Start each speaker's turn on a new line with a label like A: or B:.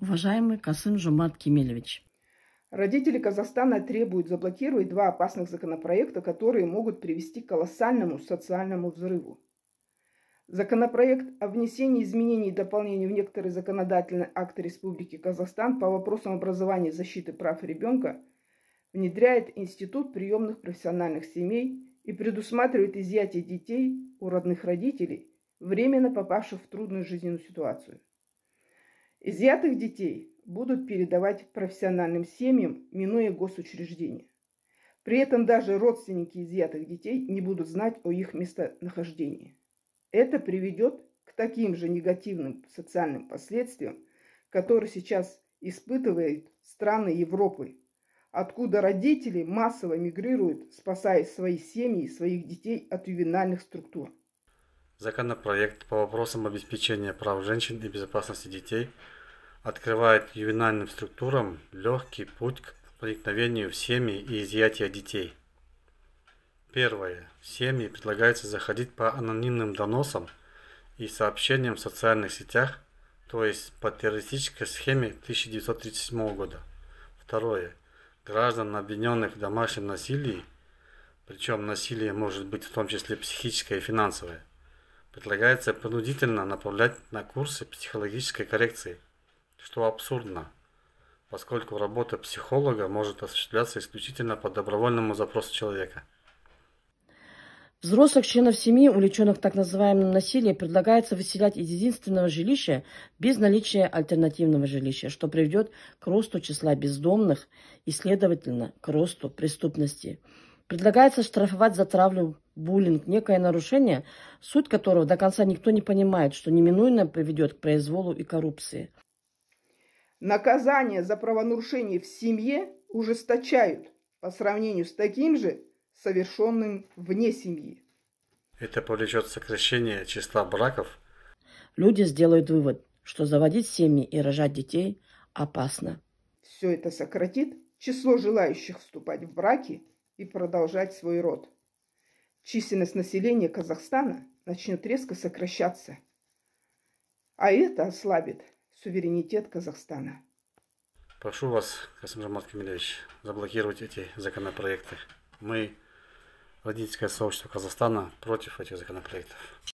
A: Уважаемый Касым Жумат Кемелевич.
B: Родители Казахстана требуют заблокировать два опасных законопроекта, которые могут привести к колоссальному социальному взрыву. Законопроект о внесении изменений и дополнений в некоторые законодательные акты Республики Казахстан по вопросам образования и защиты прав ребенка внедряет институт приемных профессиональных семей и предусматривает изъятие детей у родных родителей, временно попавших в трудную жизненную ситуацию. Изъятых детей будут передавать профессиональным семьям, минуя госучреждения. При этом даже родственники изъятых детей не будут знать о их местонахождении. Это приведет к таким же негативным социальным последствиям, которые сейчас испытывают страны Европы, откуда родители массово мигрируют, спасая свои семьи и своих детей от ювенальных структур.
C: Законопроект по вопросам обеспечения прав женщин и безопасности детей открывает ювенальным структурам легкий путь к проникновению в семьи и изъятия детей. Первое. В семьи предлагается заходить по анонимным доносам и сообщениям в социальных сетях, то есть по террористической схеме 1937 года. Второе. Граждан, обвиненных в домашнем насилии, причем насилие может быть в том числе психическое и финансовое, предлагается принудительно направлять на курсы психологической коррекции, что абсурдно, поскольку работа психолога может осуществляться исключительно по добровольному запросу человека.
A: Взрослых членов семьи, увлеченных так называемым насилием, предлагается выселять из единственного жилища без наличия альтернативного жилища, что приведет к росту числа бездомных и, следовательно, к росту преступности. Предлагается штрафовать за травлю буллинг, некое нарушение, суть которого до конца никто не понимает, что неминуемо приведет к произволу и коррупции.
B: Наказание за правонарушение в семье ужесточают по сравнению с таким же, совершенным вне семьи.
C: Это повлечет сокращение числа браков?
B: Люди сделают вывод, что заводить семьи и
A: рожать детей опасно.
B: Все это сократит число желающих вступать в браки и продолжать свой род численность населения Казахстана начнет резко сокращаться. А это ослабит суверенитет Казахстана.
C: Прошу вас, Касымжамат Камилевич, заблокировать эти законопроекты. Мы, родительское сообщество Казахстана, против этих законопроектов.